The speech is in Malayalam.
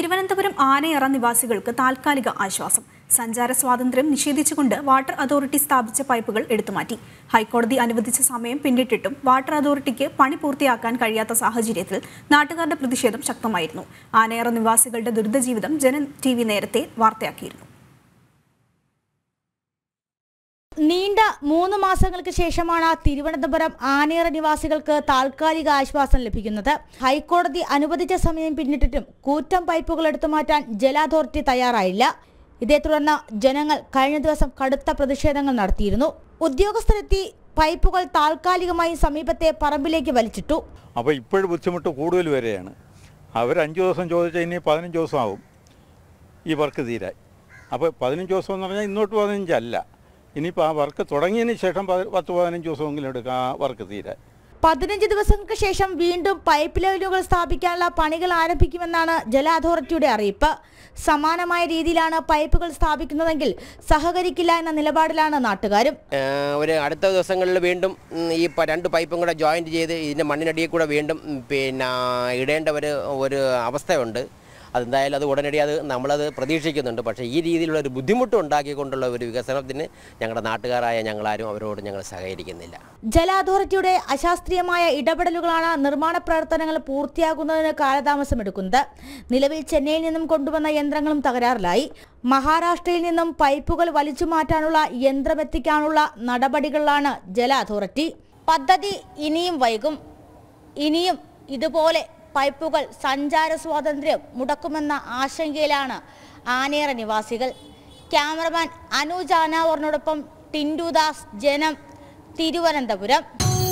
തിരുവനന്തപുരം ആനയറ നിവാസികൾക്ക് താൽക്കാലിക ആശ്വാസം സഞ്ചാര സ്വാതന്ത്ര്യം നിഷേധിച്ചുകൊണ്ട് വാട്ടർ അതോറിറ്റി സ്ഥാപിച്ച പൈപ്പുകൾ എടുത്തുമാറ്റി ഹൈക്കോടതി അനുവദിച്ച സമയം പിന്നിട്ടിട്ടും വാട്ടർ അതോറിറ്റിക്ക് പണി പൂർത്തിയാക്കാൻ കഴിയാത്ത സാഹചര്യത്തിൽ നാട്ടുകാരുടെ പ്രതിഷേധം ശക്തമായിരുന്നു ആനയറ നിവാസികളുടെ ദുരിതജീവിതം ജനം ടി നേരത്തെ വാർത്തയാക്കിയിരുന്നു നീണ്ട മൂന്ന് മാസങ്ങൾക്ക് ശേഷമാണ് തിരുവനന്തപുരം ആനേറ നിവാസികൾക്ക് താൽക്കാലിക ആശ്വാസം ലഭിക്കുന്നത് ഹൈക്കോടതി അനുവദിച്ച സമയം പിന്നിട്ടിട്ടും കൂറ്റം പൈപ്പുകൾ എടുത്തു മാറ്റാൻ ജല തയ്യാറായില്ല ഇതേ തുടർന്ന് ജനങ്ങൾ കഴിഞ്ഞ ദിവസം കടുത്ത പ്രതിഷേധങ്ങൾ നടത്തിയിരുന്നു ഉദ്യോഗസ്ഥരെത്തി പൈപ്പുകൾ താൽക്കാലികമായി സമീപത്തെ പറമ്പിലേക്ക് വലിച്ചിട്ടു അപ്പോൾ ഇപ്പോഴും ബുദ്ധിമുട്ട് കൂടുതൽ വരെയാണ് അവർ അഞ്ചു ദിവസം ചോദിച്ചാൽ ഇനി പതിനഞ്ച് ദിവസമാവും ഈ വർക്ക് തീരാൻ അപ്പോൾ പതിനഞ്ച് ദിവസം എന്ന് പറഞ്ഞാൽ ഇന്നോട്ട് പതിനഞ്ചല്ല ഇനിയിപ്പോൾ ആ വർക്ക് തുടങ്ങിയതിന് ശേഷം പത്ത് പതിനഞ്ച് ദിവസമെങ്കിലും എടുക്കാം ആ വർക്ക് തീരാൻ പതിനഞ്ച് ദിവസങ്ങൾക്ക് ശേഷം വീണ്ടും പൈപ്പ് ലൈനുകൾ സ്ഥാപിക്കാനുള്ള പണികൾ ആരംഭിക്കുമെന്നാണ് ജല അതോറിറ്റിയുടെ അറിയിപ്പ് സമാനമായ രീതിയിലാണ് പൈപ്പുകൾ സ്ഥാപിക്കുന്നതെങ്കിൽ സഹകരിക്കില്ല എന്ന നിലപാടിലാണ് നാട്ടുകാരും ഒരു അടുത്ത ദിവസങ്ങളിൽ വീണ്ടും ഈ രണ്ട് പൈപ്പും കൂടെ ജോയിൻറ്റ് ചെയ്ത് ഇതിൻ്റെ മണ്ണിനടിയിൽ കൂടെ വീണ്ടും പിന്നെ ഇടേണ്ട ഒരു ഒരു അവസ്ഥയുണ്ട് അതെന്തായാലും അത് ഉടനടി അത് നമ്മളത് പ്രതീക്ഷിക്കുന്നുണ്ട് പക്ഷേ ഈ രീതിയിലുള്ള ഒരു ബുദ്ധിമുട്ട് ഉണ്ടാക്കിക്കൊണ്ടുള്ള ഒരു വികസനത്തിന് ഞങ്ങളുടെ നാട്ടുകാരായ ഞങ്ങളാരും അവരോട് ഞങ്ങൾ സഹകരിക്കുന്നില്ല ജല അതോറിറ്റിയുടെ അശാസ്ത്രീയമായ ഇടപെടലുകളാണ് നിർമ്മാണ പ്രവർത്തനങ്ങൾ പൂർത്തിയാകുന്നതിന് കാലതാമസമെടുക്കുന്നത് നിലവിൽ ചെന്നൈയിൽ നിന്നും കൊണ്ടുവന്ന യന്ത്രങ്ങളും തകരാറിലായി മഹാരാഷ്ട്രയിൽ നിന്നും പൈപ്പുകൾ വലിച്ചു മാറ്റാനുള്ള യന്ത്രമെത്തിക്കാനുള്ള നടപടികളിലാണ് ജല അതോറിറ്റി പദ്ധതി ഇനിയും വൈകും ഇനിയും ഇതുപോലെ പൈപ്പുകൾ സഞ്ചാര സ്വാതന്ത്ര്യം മുടക്കുമെന്ന ആശങ്കയിലാണ് ആനേറ നിവാസികൾ ക്യാമറമാൻ അനു ജാനാവറിനോടൊപ്പം ടിൻഡുദാസ് ജനം തിരുവനന്തപുരം